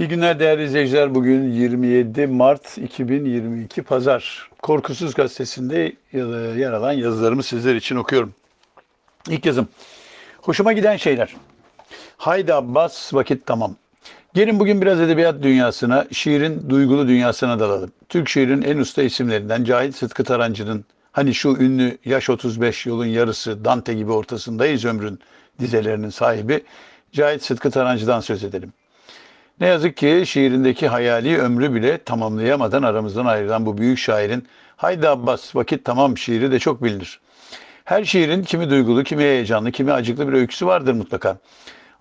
İyi günler değerli izleyiciler. Bugün 27 Mart 2022 Pazar. Korkusuz gazetesinde e, yer alan yazılarımı sizler için okuyorum. İlk yazım. Hoşuma giden şeyler. Haydi Abbas vakit tamam. Gelin bugün biraz edebiyat dünyasına, şiirin duygulu dünyasına dalalım. Türk şiirin en usta isimlerinden Cahit Sıtkı Tarancı'nın hani şu ünlü yaş 35 yolun yarısı Dante gibi ortasındayız ömrün dizelerinin sahibi Cahit Sıtkı Tarancı'dan söz edelim. Ne yazık ki şiirindeki hayali ömrü bile tamamlayamadan aramızdan ayrılan bu büyük şairin Haydi Abbas vakit tamam şiiri de çok bilinir. Her şiirin kimi duygulu, kimi heyecanlı, kimi acıklı bir öyküsü vardır mutlaka.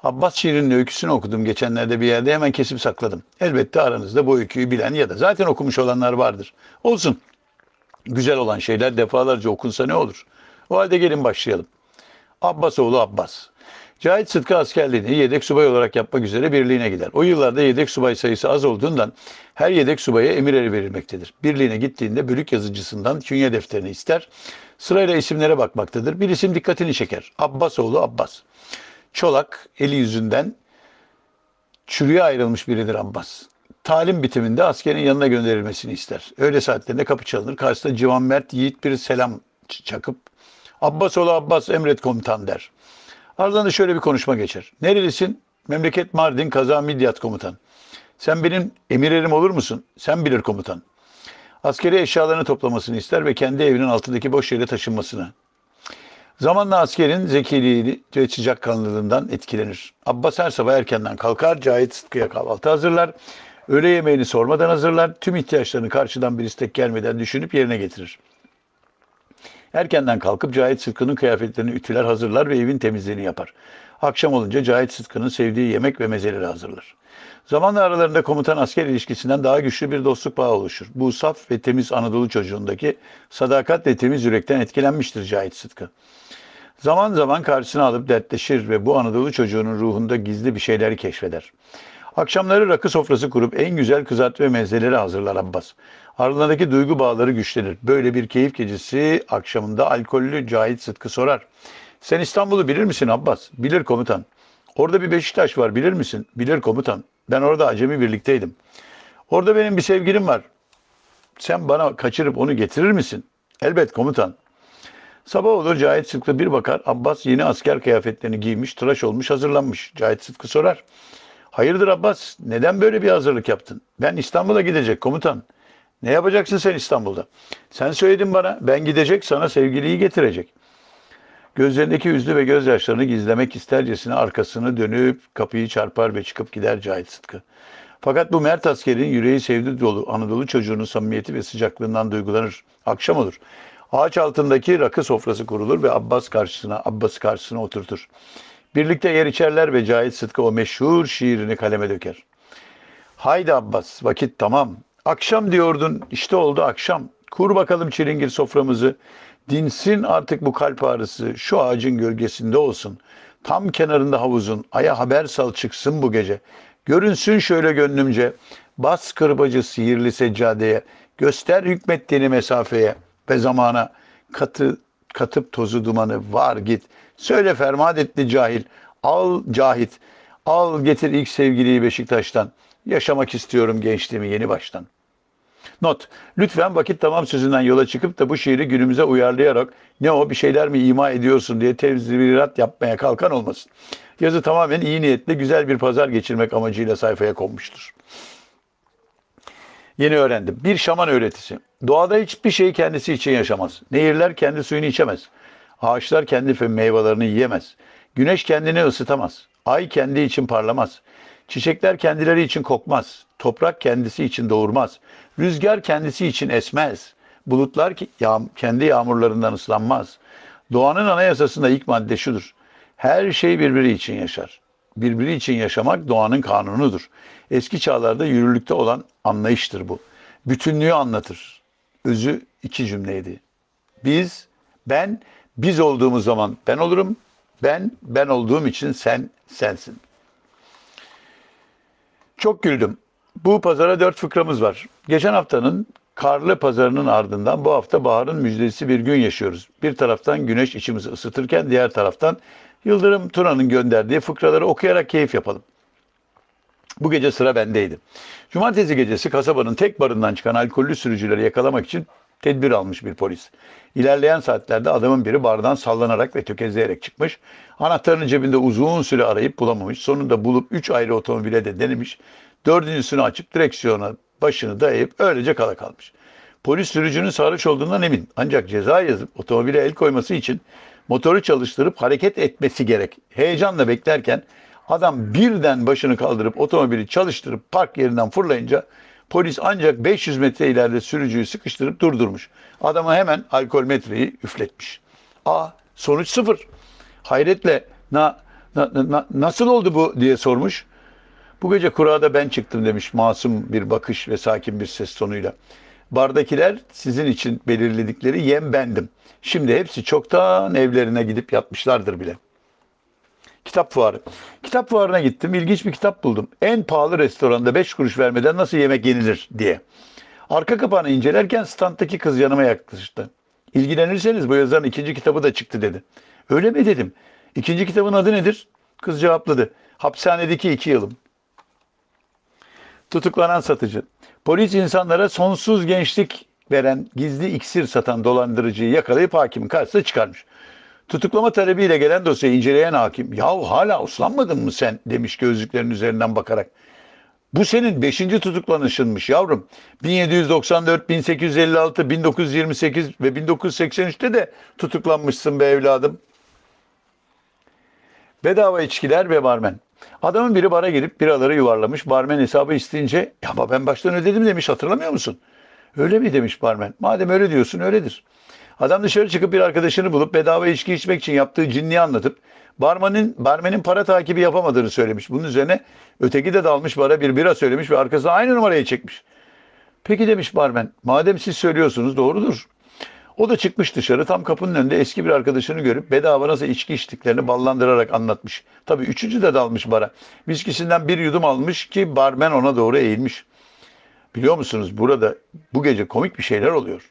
Abbas şiirinin öyküsünü okudum geçenlerde bir yerde hemen kesip sakladım. Elbette aranızda bu öyküyü bilen ya da zaten okumuş olanlar vardır. Olsun. Güzel olan şeyler defalarca okunsa ne olur? O halde gelin başlayalım. Abbas oğlu Abbas. Cahit Sıtkı askerliğini yedek subay olarak yapmak üzere birliğine gider. O yıllarda yedek subay sayısı az olduğundan her yedek subaya emir eli verilmektedir. Birliğine gittiğinde bölük yazıcısından künye defterini ister. Sırayla isimlere bakmaktadır. Bir isim dikkatini çeker. Abbasoğlu Abbas. Çolak eli yüzünden çürüye ayrılmış biridir Abbas talim bitiminde askerin yanına gönderilmesini ister. Öğle saatlerinde kapı çalınır. Karşısında Civan Mert Yiğit bir selam çakıp Abbas ola Abbas emret komutan der. Ardından da şöyle bir konuşma geçer. Nerelisin? Memleket Mardin, kaza Midyat komutan. Sen benim emirlerim olur musun? Sen bilir komutan. Askeri eşyalarını toplamasını ister ve kendi evinin altındaki boş yere taşınmasını. Zamanla askerin zekiliği ve sıcakkanlılığından etkilenir. Abbas her sabah erkenden kalkar, Cahit Sıtkı'ya kahvaltı hazırlar. Öğle yemeğini sormadan hazırlar, tüm ihtiyaçlarını karşıdan bir istek gelmeden düşünüp yerine getirir.'' Erkenden kalkıp Cahit Sıtkı'nın kıyafetlerini ütüler hazırlar ve evin temizliğini yapar. Akşam olunca Cahit Sıtkı'nın sevdiği yemek ve mezeleri hazırlar. Zamanla aralarında komutan asker ilişkisinden daha güçlü bir dostluk bağı oluşur. Bu saf ve temiz Anadolu çocuğundaki sadakat ve temiz yürekten etkilenmiştir Cahit Sıtkı. Zaman zaman karşısına alıp dertleşir ve bu Anadolu çocuğunun ruhunda gizli bir şeyler keşfeder. Akşamları rakı sofrası kurup en güzel kızartma mezeleri hazırlar Abbas. Aralarındaki duygu bağları güçlenir. Böyle bir keyif gecesi akşamında alkollü Cahit Sıtkı sorar. Sen İstanbul'u bilir misin Abbas? Bilir komutan. Orada bir Beşiktaş var bilir misin? Bilir komutan. Ben orada acemi birlikteydim. Orada benim bir sevgilim var. Sen bana kaçırıp onu getirir misin? Elbet komutan. Sabah olur Cahit Sıtkı bir bakar Abbas yeni asker kıyafetlerini giymiş, tıraş olmuş, hazırlanmış. Cahit Sıtkı sorar. Hayırdır Abbas? Neden böyle bir hazırlık yaptın? Ben İstanbul'a gidecek komutan. Ne yapacaksın sen İstanbul'da? Sen söyledin bana. Ben gidecek sana sevgiliyi getirecek. Gözlerindeki yüzlü ve gözyaşlarını gizlemek istercesine arkasını dönüp kapıyı çarpar ve çıkıp gider Cahit Sıtkı. Fakat bu mert askerin yüreği sevdi dolu Anadolu çocuğunun samimiyeti ve sıcaklığından duygulanır. Akşam olur. Ağaç altındaki rakı sofrası kurulur ve Abbas karşısına, Abbas karşısına oturtur. Birlikte yer içerler ve Cahit Sıtkı o meşhur şiirini kaleme döker. Haydi Abbas vakit tamam. Akşam diyordun işte oldu akşam. Kur bakalım çilingir soframızı. Dinsin artık bu kalp ağrısı şu ağacın gölgesinde olsun. Tam kenarında havuzun aya haber sal çıksın bu gece. Görünsün şöyle gönlümce bas kırbacı sihirli seccadeye göster hükmettiğini mesafeye ve zamana katı katıp tozu dumanı var git. Söyle fermat etti cahil. Al cahit. Al getir ilk sevgiliyi Beşiktaş'tan. Yaşamak istiyorum gençliğimi yeni baştan. Not. Lütfen vakit tamam sözünden yola çıkıp da bu şiiri günümüze uyarlayarak ne o bir şeyler mi ima ediyorsun diye tevzirat yapmaya kalkan olmasın. Yazı tamamen iyi niyetle güzel bir pazar geçirmek amacıyla sayfaya konmuştur. Yeni öğrendim. Bir şaman öğretisi. Doğada hiçbir şey kendisi için yaşamaz. Nehirler kendi suyunu içemez. Ağaçlar kendi meyvelerini yiyemez. Güneş kendini ısıtamaz. Ay kendi için parlamaz. Çiçekler kendileri için kokmaz. Toprak kendisi için doğurmaz. Rüzgar kendisi için esmez. Bulutlar kendi yağmurlarından ıslanmaz. Doğanın anayasasında ilk madde şudur. Her şey birbiri için yaşar birbiri için yaşamak doğanın kanunudur. Eski çağlarda yürürlükte olan anlayıştır bu. Bütünlüğü anlatır. Özü iki cümleydi. Biz, ben, biz olduğumuz zaman ben olurum. Ben, ben olduğum için sen, sensin. Çok güldüm. Bu pazara dört fıkramız var. Geçen haftanın karlı pazarının ardından bu hafta baharın müjdesi bir gün yaşıyoruz. Bir taraftan güneş içimizi ısıtırken diğer taraftan Yıldırım Tuna'nın gönderdiği fıkraları okuyarak keyif yapalım. Bu gece sıra bendeydi. Cumartesi gecesi kasabanın tek barından çıkan alkollü sürücüleri yakalamak için tedbir almış bir polis. İlerleyen saatlerde adamın biri bardan sallanarak ve tökezleyerek çıkmış. Anahtarını cebinde uzun süre arayıp bulamamış. Sonunda bulup 3 ayrı otomobile de denemiş. Dördüncüsünü açıp direksiyona başını dayayıp öylece kala kalmış. Polis sürücünün sarhoş olduğundan emin. Ancak ceza yazıp otomobile el koyması için motoru çalıştırıp hareket etmesi gerek. Heyecanla beklerken adam birden başını kaldırıp otomobili çalıştırıp park yerinden fırlayınca polis ancak 500 metre ileride sürücüyü sıkıştırıp durdurmuş. Adama hemen alkol metreyi üfletmiş. A sonuç sıfır. Hayretle na, na, na, nasıl oldu bu diye sormuş. Bu gece kurada ben çıktım demiş masum bir bakış ve sakin bir ses tonuyla. Bardakiler sizin için belirledikleri yem bendim. Şimdi hepsi çoktan evlerine gidip yatmışlardır bile. Kitap fuarı. Kitap fuarına gittim. İlginç bir kitap buldum. En pahalı restoranda 5 kuruş vermeden nasıl yemek yenilir diye. Arka kapağını incelerken standtaki kız yanıma yaklaştı. İlgilenirseniz bu yazarın ikinci kitabı da çıktı dedi. Öyle mi dedim. İkinci kitabın adı nedir? Kız cevapladı. Hapishanedeki iki yılım. Tutuklanan satıcı. Polis insanlara sonsuz gençlik veren gizli iksir satan dolandırıcıyı yakalayıp hakimin karşısına çıkarmış. Tutuklama talebiyle gelen dosyayı inceleyen hakim, yahu hala uslanmadın mı sen demiş gözlüklerin üzerinden bakarak. Bu senin beşinci tutuklanışınmış yavrum. 1794, 1856, 1928 ve 1983'te de tutuklanmışsın be evladım. Bedava içkiler ve barmen. Adamın biri bara girip biraları yuvarlamış. Barmen hesabı isteyince ya ama ben baştan ödedim demiş hatırlamıyor musun? Öyle mi demiş barmen. Madem öyle diyorsun öyledir. Adam dışarı çıkıp bir arkadaşını bulup bedava içki içmek için yaptığı cinliği anlatıp barmanın barmenin para takibi yapamadığını söylemiş. Bunun üzerine öteki de dalmış bara bir bira söylemiş ve arkasına aynı numarayı çekmiş. Peki demiş barmen madem siz söylüyorsunuz doğrudur. O da çıkmış dışarı tam kapının önünde eski bir arkadaşını görüp bedava nasıl içki içtiklerini ballandırarak anlatmış. Tabii üçüncü de dalmış bara. Viskisinden bir yudum almış ki barmen ona doğru eğilmiş. Biliyor musunuz burada bu gece komik bir şeyler oluyor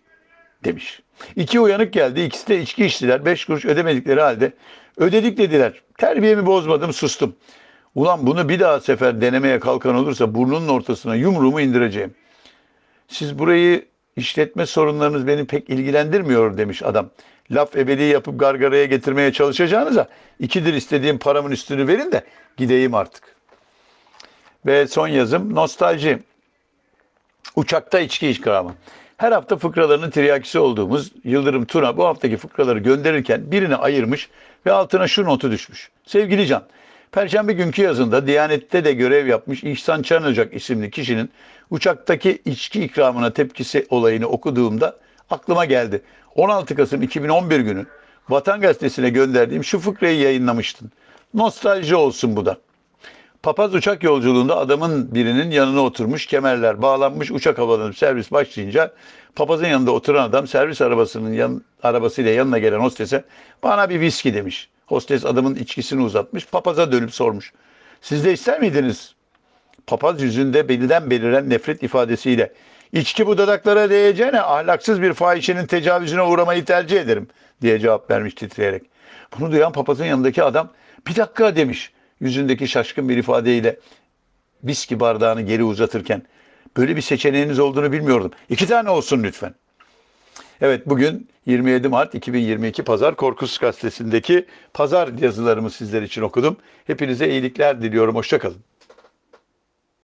demiş. İki uyanık geldi ikisi de içki içtiler. Beş kuruş ödemedikleri halde ödedik dediler. Terbiyemi bozmadım sustum. Ulan bunu bir daha sefer denemeye kalkan olursa burnunun ortasına yumruğumu indireceğim. Siz burayı İşletme sorunlarınız beni pek ilgilendirmiyor demiş adam. Laf ebeli yapıp gargaraya getirmeye çalışacağınıza ikidir istediğim paramın üstünü verin de gideyim artık. Ve son yazım nostalji. Uçakta içki ikramı. Her hafta fıkralarının tiryakisi olduğumuz Yıldırım Tuna bu haftaki fıkraları gönderirken birini ayırmış ve altına şu notu düşmüş. Sevgili Can, Perşembe günkü yazında Diyanet'te de görev yapmış İhsan Çanocak isimli kişinin uçaktaki içki ikramına tepkisi olayını okuduğumda aklıma geldi. 16 Kasım 2011 günü Vatan Gazetesi'ne gönderdiğim şu fıkrayı yayınlamıştın. Nostalji olsun bu da. Papaz uçak yolculuğunda adamın birinin yanına oturmuş, kemerler bağlanmış, uçak havalanıp servis başlayınca papazın yanında oturan adam servis arabasının yan, arabasıyla yanına gelen hostese bana bir viski demiş. Hostes adamın içkisini uzatmış. Papaza dönüp sormuş. Siz de ister miydiniz? Papaz yüzünde belirden beliren nefret ifadesiyle içki bu dadaklara değeceğine ahlaksız bir fahişenin tecavüzüne uğramayı tercih ederim diye cevap vermiş titreyerek. Bunu duyan papazın yanındaki adam bir dakika demiş yüzündeki şaşkın bir ifadeyle viski bardağını geri uzatırken. Böyle bir seçeneğiniz olduğunu bilmiyordum. İki tane olsun lütfen. Evet bugün 27 Mart 2022 Pazar Korkus Gazetesi'ndeki pazar yazılarımı sizler için okudum. Hepinize iyilikler diliyorum. Hoşçakalın.